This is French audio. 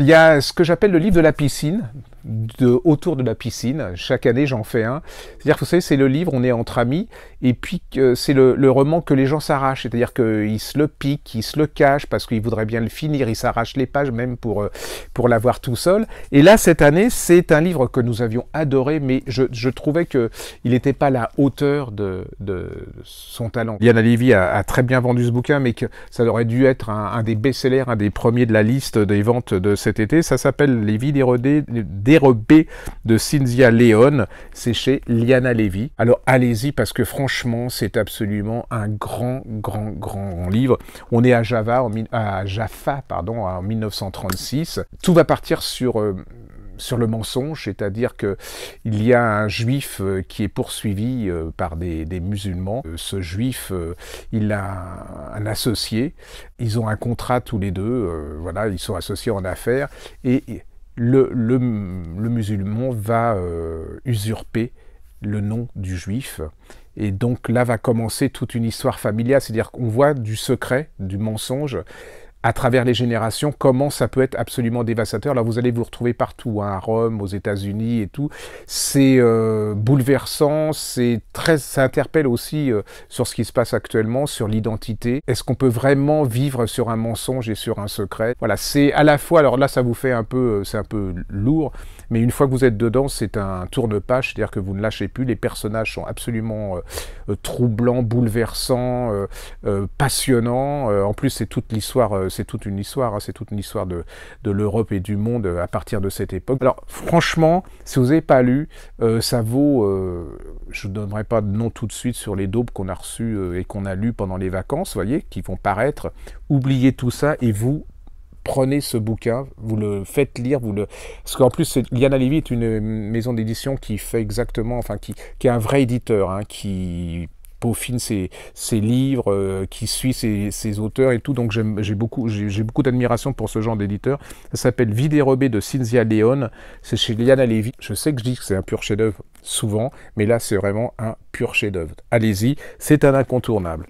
il y a ce que j'appelle le livre de la piscine, autour de la piscine. Chaque année, j'en fais un. C'est-à-dire, vous savez, c'est le livre, on est entre amis, et puis c'est le, roman que les gens s'arrachent. C'est-à-dire qu'ils se le piquent, ils se le cachent parce qu'ils voudraient bien le finir, ils s'arrachent les pages même pour, euh, pour l'avoir tout seul. Et là, cette année, c'est un livre que nous avions adoré, mais je, je trouvais il n'était pas à la hauteur de, son talent. Yann Levy a, très bien vendu ce bouquin, mais que ça aurait dû être un, des best-sellers, un des premiers de la liste des ventes de cet été. Ça s'appelle Les vies des de Cynthia Leon. C'est chez Liana Levy. Alors allez-y parce que franchement, c'est absolument un grand, grand, grand livre. On est à Java, à Jaffa, pardon, en 1936. Tout va partir sur euh, sur le mensonge, c'est-à-dire que il y a un juif euh, qui est poursuivi euh, par des, musulmans. Ce juif, il a un associé. Ils ont un contrat tous les deux. Voilà, ils sont associés en affaires et le, musulman va euh, usurper le nom du juif. Et donc là va commencer toute une histoire familiale, c'est-à-dire qu'on voit du secret, du mensonge, à travers les générations, comment ça peut être absolument dévastateur. Là, vous allez vous retrouver partout, hein, à Rome, aux États-Unis et tout. C'est euh, bouleversant, c'est très, ça interpelle aussi euh, sur ce qui se passe actuellement, sur l'identité. Est-ce qu'on peut vraiment vivre sur un mensonge et sur un secret Voilà, c'est à la fois. Alors là, ça vous fait un peu, euh, c'est un peu lourd, mais une fois que vous êtes dedans, c'est un tourne de page, c'est-à-dire que vous ne lâchez plus. Les personnages sont absolument troublants, bouleversants, passionnants. en plus, c'est toute l'histoire c'est toute une histoire, hein, c'est toute une histoire de, l'Europe et du monde euh, à partir de cette époque. Alors franchement, si vous n'avez pas lu, euh, ça vaut, euh, je ne donnerai pas de nom tout de suite sur les daubes qu'on a reçues et qu'on a lues pendant les vacances, voyez, qui vont paraître. Oubliez tout ça et vous prenez ce bouquin, vous le faites lire, vous le... parce qu'en plus, Liana est une maison d'édition qui fait exactement, enfin, qui, est un vrai éditeur, hein, qui peaufine ses, livres, euh, qui suit ses, auteurs et tout. Donc j'ai beaucoup, beaucoup d'admiration pour ce genre d'éditeur. Ça s'appelle Vie de Cynthia Leon. C'est chez Liana Levy. Je sais que je dis que c'est un pur chef-d'œuvre souvent, mais là c'est vraiment un pur chef-d'œuvre. Allez-y, c'est un incontournable.